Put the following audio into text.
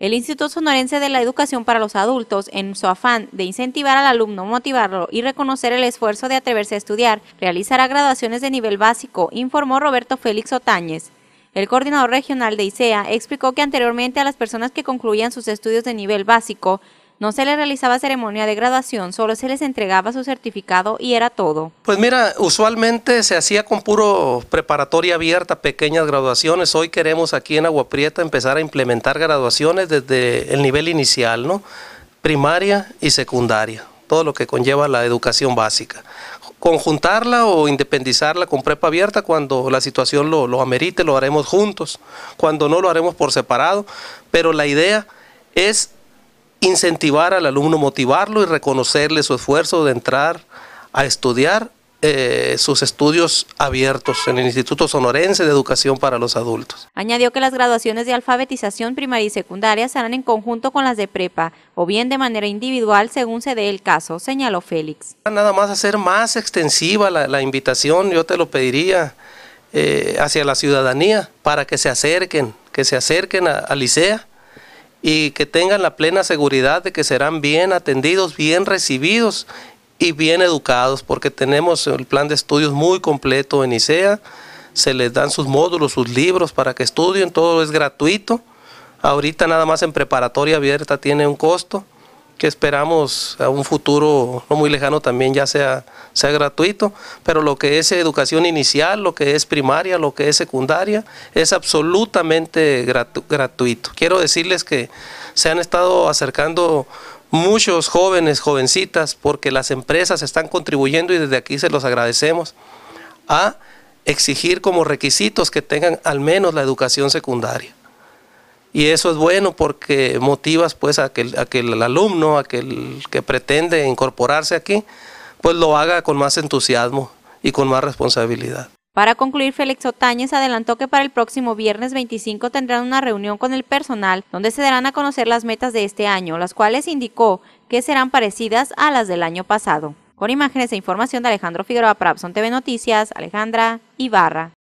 El Instituto Sonorense de la Educación para los Adultos, en su afán de incentivar al alumno, motivarlo y reconocer el esfuerzo de atreverse a estudiar, realizará graduaciones de nivel básico, informó Roberto Félix Otañez. El coordinador regional de ICEA explicó que anteriormente a las personas que concluían sus estudios de nivel básico no se le realizaba ceremonia de graduación, solo se les entregaba su certificado y era todo. Pues mira, usualmente se hacía con puro preparatoria abierta, pequeñas graduaciones. Hoy queremos aquí en Agua Prieta empezar a implementar graduaciones desde el nivel inicial, ¿no? Primaria y secundaria, todo lo que conlleva la educación básica conjuntarla o independizarla con prepa abierta cuando la situación lo, amerite, lo haremos juntos, cuando no lo haremos por separado, pero la idea es incentivar al alumno, motivarlo y reconocerle su esfuerzo de entrar a estudiar eh, sus estudios abiertos en el Instituto Sonorense de Educación para los Adultos. Añadió que las graduaciones de alfabetización primaria y secundaria serán en conjunto con las de prepa o bien de manera individual según se dé el caso, señaló Félix. Nada más hacer más extensiva la, invitación, yo te lo pediría, eh, hacia la ciudadanía para que se acerquen, que se acerquen a, a y que tengan la plena seguridad de que serán bien atendidos, bien recibidos y bien educados, porque tenemos el plan de estudios muy completo en ICEA, se les dan sus módulos, sus libros para que estudien, todo es gratuito. Ahorita nada más en preparatoria abierta tiene un costo, que esperamos a un futuro no muy lejano también ya sea, sea gratuito, pero lo que es educación inicial, lo que es primaria, lo que es secundaria, es absolutamente gratuito. Quiero decirles que se han estado acercando muchos jóvenes, jovencitas, porque las empresas están contribuyendo y desde aquí se los agradecemos a exigir como requisitos que tengan al menos la educación secundaria. Y eso es bueno porque motivas pues a que, el alumno, a que el que pretende incorporarse aquí, pues lo haga con más entusiasmo y con más responsabilidad. Para concluir, Félix Otañez adelantó que para el próximo viernes 25 tendrán una reunión con el personal donde se darán a conocer las metas de este año, las cuales indicó que serán parecidas a las del año pasado. Con imágenes e información de Alejandro Figueroa para TV Noticias, Alejandra Ibarra.